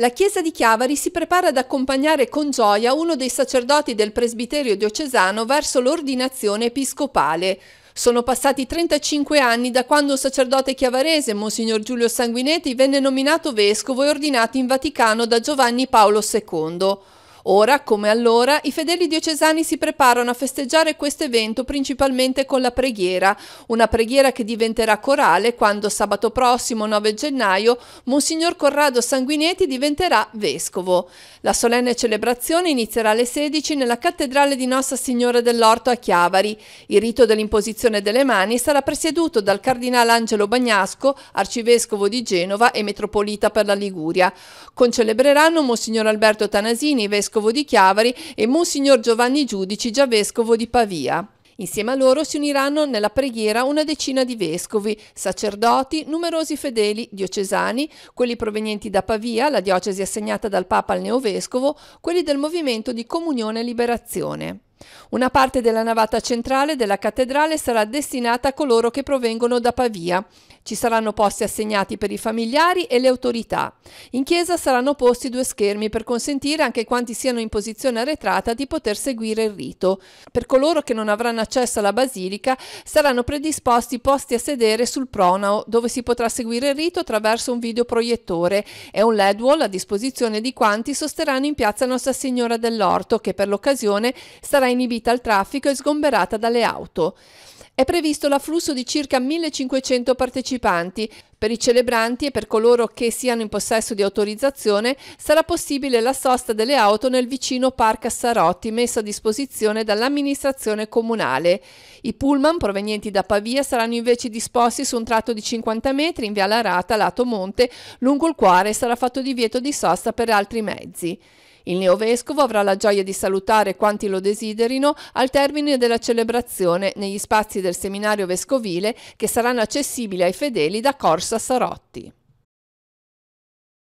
La chiesa di Chiavari si prepara ad accompagnare con gioia uno dei sacerdoti del presbiterio diocesano verso l'ordinazione episcopale. Sono passati 35 anni da quando un sacerdote chiavarese, Monsignor Giulio Sanguinetti, venne nominato vescovo e ordinato in Vaticano da Giovanni Paolo II. Ora, come allora, i fedeli diocesani si preparano a festeggiare questo evento principalmente con la preghiera, una preghiera che diventerà corale quando sabato prossimo, 9 gennaio, Monsignor Corrado Sanguinetti diventerà vescovo. La solenne celebrazione inizierà alle 16 nella cattedrale di Nostra Signora dell'Orto a Chiavari. Il rito dell'imposizione delle mani sarà presieduto dal cardinale Angelo Bagnasco, arcivescovo di Genova e metropolita per la Liguria. Concelebreranno Monsignor Alberto Tanasini, vescovo vescovo di Chiavari, e Monsignor Giovanni Giudici, già vescovo di Pavia. Insieme a loro si uniranno nella preghiera una decina di vescovi, sacerdoti, numerosi fedeli diocesani, quelli provenienti da Pavia, la diocesi assegnata dal Papa al neovescovo, quelli del movimento di comunione e liberazione. Una parte della navata centrale della cattedrale sarà destinata a coloro che provengono da Pavia. Ci saranno posti assegnati per i familiari e le autorità. In chiesa saranno posti due schermi per consentire anche quanti siano in posizione arretrata di poter seguire il rito. Per coloro che non avranno accesso alla basilica saranno predisposti posti a sedere sul pronao dove si potrà seguire il rito attraverso un videoproiettore e un LED wall a disposizione di quanti sosterranno in piazza Nostra Signora dell'Orto che per l'occasione sarà inibita al traffico e sgomberata dalle auto. È previsto l'afflusso di circa 1500 partecipanti. Per i celebranti e per coloro che siano in possesso di autorizzazione sarà possibile la sosta delle auto nel vicino Parca Sarotti, messo a disposizione dall'amministrazione comunale. I pullman provenienti da Pavia saranno invece disposti su un tratto di 50 metri in via Larata, lato monte, lungo il quale sarà fatto divieto di sosta per altri mezzi. Il neovescovo avrà la gioia di salutare quanti lo desiderino al termine della celebrazione negli spazi del seminario vescovile che saranno accessibili ai fedeli da Corsa Sarotti.